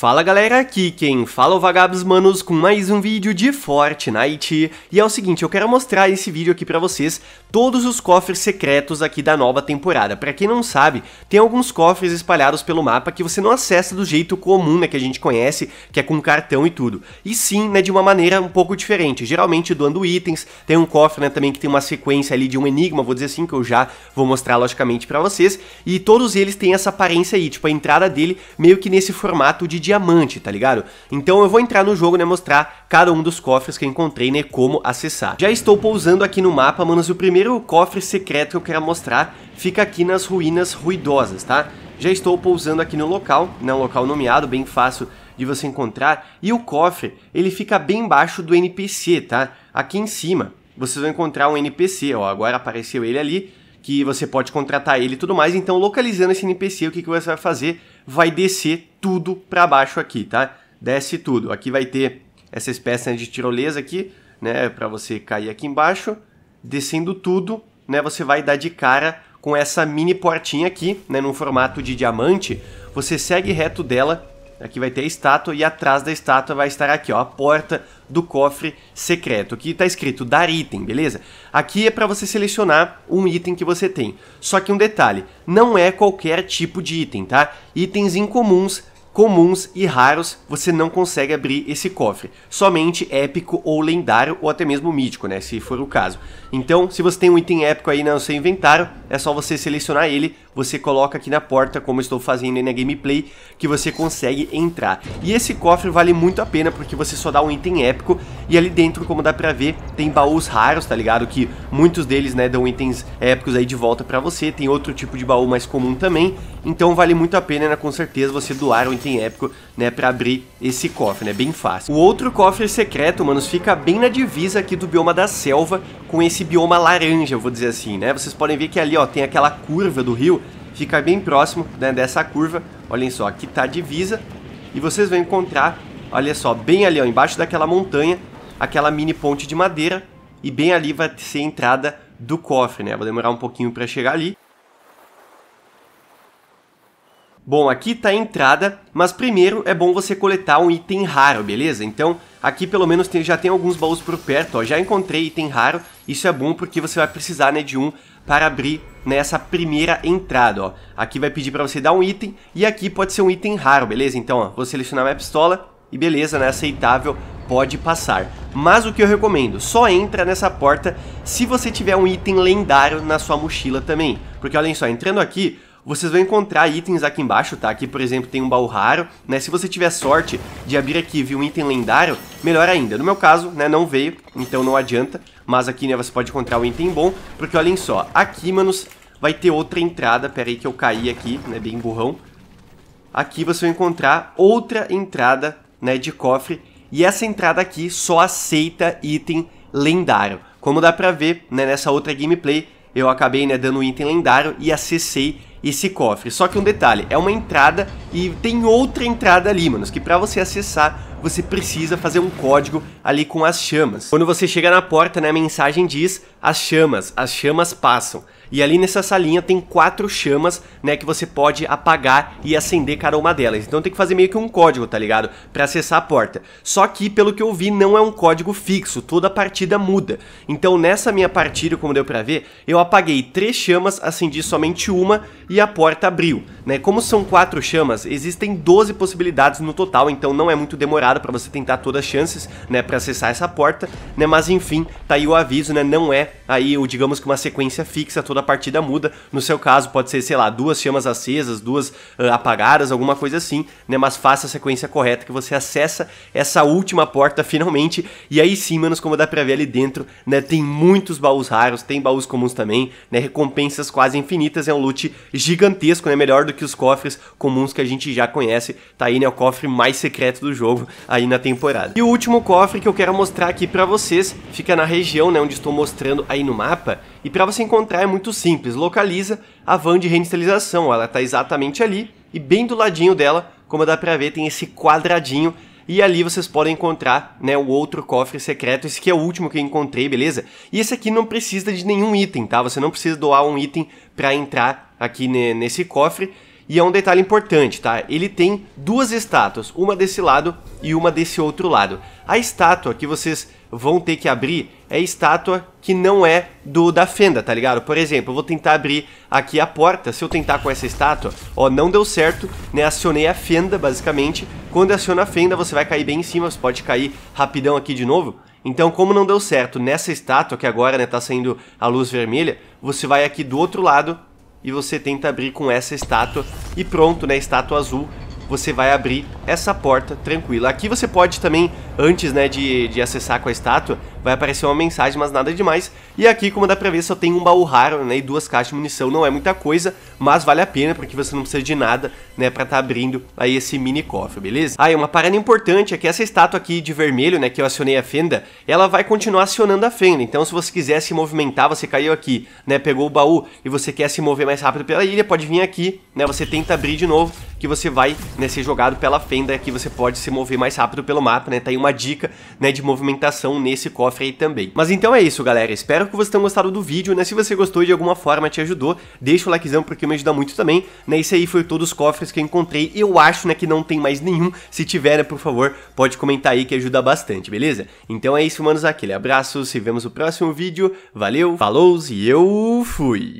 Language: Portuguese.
Fala galera, aqui quem fala é o Vagabos Manos com mais um vídeo de Fortnite E é o seguinte, eu quero mostrar esse vídeo aqui pra vocês todos os cofres secretos aqui da nova temporada Pra quem não sabe, tem alguns cofres espalhados pelo mapa que você não acessa do jeito comum, né, que a gente conhece Que é com cartão e tudo E sim, né, de uma maneira um pouco diferente, geralmente doando itens Tem um cofre, né, também que tem uma sequência ali de um enigma, vou dizer assim, que eu já vou mostrar logicamente pra vocês E todos eles têm essa aparência aí, tipo a entrada dele meio que nesse formato de diamante, tá ligado? Então eu vou entrar no jogo, né, mostrar cada um dos cofres que eu encontrei, né, como acessar. Já estou pousando aqui no mapa, manos, e o primeiro cofre secreto que eu quero mostrar fica aqui nas ruínas ruidosas, tá? Já estou pousando aqui no local, né, um local nomeado, bem fácil de você encontrar, e o cofre, ele fica bem embaixo do NPC, tá? Aqui em cima, vocês vão encontrar um NPC, ó, agora apareceu ele ali, que você pode contratar ele e tudo mais, então localizando esse NPC, o que, que você vai fazer? vai descer tudo para baixo aqui, tá? Desce tudo. Aqui vai ter essa espécie né, de tirolesa aqui, né, para você cair aqui embaixo, descendo tudo, né, você vai dar de cara com essa mini portinha aqui, né, num formato de diamante. Você segue reto dela Aqui vai ter a estátua e atrás da estátua vai estar aqui, ó, a porta do cofre secreto. Aqui está escrito dar item, beleza? Aqui é para você selecionar um item que você tem. Só que um detalhe, não é qualquer tipo de item, tá? Itens incomuns comuns e raros, você não consegue abrir esse cofre. Somente épico ou lendário, ou até mesmo mítico, né? Se for o caso. Então, se você tem um item épico aí no seu inventário, é só você selecionar ele, você coloca aqui na porta, como estou fazendo aí na gameplay, que você consegue entrar. E esse cofre vale muito a pena, porque você só dá um item épico, e ali dentro, como dá pra ver, tem baús raros, tá ligado? Que muitos deles, né, dão itens épicos aí de volta pra você, tem outro tipo de baú mais comum também, então vale muito a pena, né, com certeza, você doar um item épico, né, pra abrir esse cofre, né, bem fácil. O outro cofre secreto, manos, fica bem na divisa aqui do bioma da selva, com esse bioma laranja, vou dizer assim, né, vocês podem ver que ali, ó, tem aquela curva do rio, fica bem próximo né, dessa curva. Olhem só, aqui está a divisa e vocês vão encontrar, olha só, bem ali ó, embaixo daquela montanha, aquela mini ponte de madeira e bem ali vai ser a entrada do cofre, né? Vou demorar um pouquinho para chegar ali. Bom, aqui está a entrada, mas primeiro é bom você coletar um item raro, beleza? Então, aqui pelo menos tem, já tem alguns baús por perto, ó, já encontrei item raro, isso é bom porque você vai precisar né, de um para abrir nessa né, primeira entrada, ó. Aqui vai pedir para você dar um item, e aqui pode ser um item raro, beleza? Então, ó, vou selecionar minha pistola, e beleza, né, aceitável, pode passar. Mas o que eu recomendo, só entra nessa porta se você tiver um item lendário na sua mochila também. Porque olhem só, entrando aqui, vocês vão encontrar itens aqui embaixo, tá? Aqui, por exemplo, tem um baú raro, né? Se você tiver sorte de abrir aqui e ver um item lendário, melhor ainda. No meu caso, né, não veio, então não adianta. Mas aqui, né, você pode encontrar um item bom, porque olhem só, aqui, manos, vai ter outra entrada. Pera aí que eu caí aqui, né, bem burrão. Aqui você vai encontrar outra entrada, né, de cofre. E essa entrada aqui só aceita item lendário. Como dá pra ver, né, nessa outra gameplay, eu acabei, né, dando um item lendário e acessei esse cofre. Só que um detalhe, é uma entrada e tem outra entrada ali, manos, que pra você acessar você precisa fazer um código ali com as chamas. Quando você chega na porta, né, a mensagem diz as chamas, as chamas passam. E ali nessa salinha tem quatro chamas, né, que você pode apagar e acender cada uma delas. Então tem que fazer meio que um código, tá ligado? Para acessar a porta. Só que, pelo que eu vi, não é um código fixo, toda partida muda. Então nessa minha partida, como deu para ver, eu apaguei três chamas, acendi somente uma e a porta abriu. Né? Como são quatro chamas, existem 12 possibilidades no total, então não é muito demorado para você tentar todas as chances né, para acessar essa porta, né? mas enfim, tá aí o aviso, né? não é aí, o digamos que uma sequência fixa, toda a partida muda, no seu caso pode ser, sei lá, duas chamas acesas, duas uh, apagadas, alguma coisa assim, né? mas faça a sequência correta que você acessa essa última porta finalmente, e aí sim, manos, como dá para ver ali dentro, né? tem muitos baús raros, tem baús comuns também, né? recompensas quase infinitas, é um loot gigantesco, né? Melhor do que os cofres comuns que a gente já conhece. Tá aí, né? O cofre mais secreto do jogo aí na temporada. E o último cofre que eu quero mostrar aqui pra vocês fica na região, né? Onde estou mostrando aí no mapa. E pra você encontrar é muito simples. Localiza a van de reinicialização. Ela tá exatamente ali. E bem do ladinho dela, como dá pra ver, tem esse quadradinho e ali vocês podem encontrar, né, o outro cofre secreto. Esse aqui é o último que eu encontrei, beleza? E esse aqui não precisa de nenhum item, tá? Você não precisa doar um item para entrar aqui nesse cofre. E é um detalhe importante, tá? Ele tem duas estátuas, uma desse lado e uma desse outro lado. A estátua que vocês vão ter que abrir é estátua que não é do da fenda, tá ligado? Por exemplo, eu vou tentar abrir aqui a porta, se eu tentar com essa estátua, ó, não deu certo, né? Acionei a fenda, basicamente. Quando aciona a fenda, você vai cair bem em cima, você pode cair rapidão aqui de novo. Então, como não deu certo nessa estátua, que agora, né, tá saindo a luz vermelha, você vai aqui do outro lado e você tenta abrir com essa estátua e pronto, né, estátua azul você vai abrir essa porta tranquila. Aqui você pode também, antes né, de, de acessar com a estátua, vai aparecer uma mensagem, mas nada demais. E aqui, como dá pra ver, só tem um baú raro, né, e duas caixas de munição, não é muita coisa, mas vale a pena, porque você não precisa de nada, né, pra tá abrindo aí esse mini cofre, beleza? Ah, e uma parada importante é que essa estátua aqui de vermelho, né, que eu acionei a fenda, ela vai continuar acionando a fenda, então se você quiser se movimentar, você caiu aqui, né, pegou o baú e você quer se mover mais rápido pela ilha, pode vir aqui, né, você tenta abrir de novo, que você vai, né, ser jogado pela fenda, aqui você pode se mover mais rápido pelo mapa, né, tá aí uma dica, né, de movimentação nesse cofre cofre aí também. Mas então é isso, galera. Espero que vocês tenham gostado do vídeo, né? Se você gostou de alguma forma, te ajudou, deixa o likezão porque me ajuda muito também, né? Esse aí foi todos os cofres que eu encontrei. Eu acho, né, que não tem mais nenhum. Se tiver, né, por favor, pode comentar aí que ajuda bastante, beleza? Então é isso, manos. Aquele abraço, se vemos no próximo vídeo. Valeu, falou e eu fui!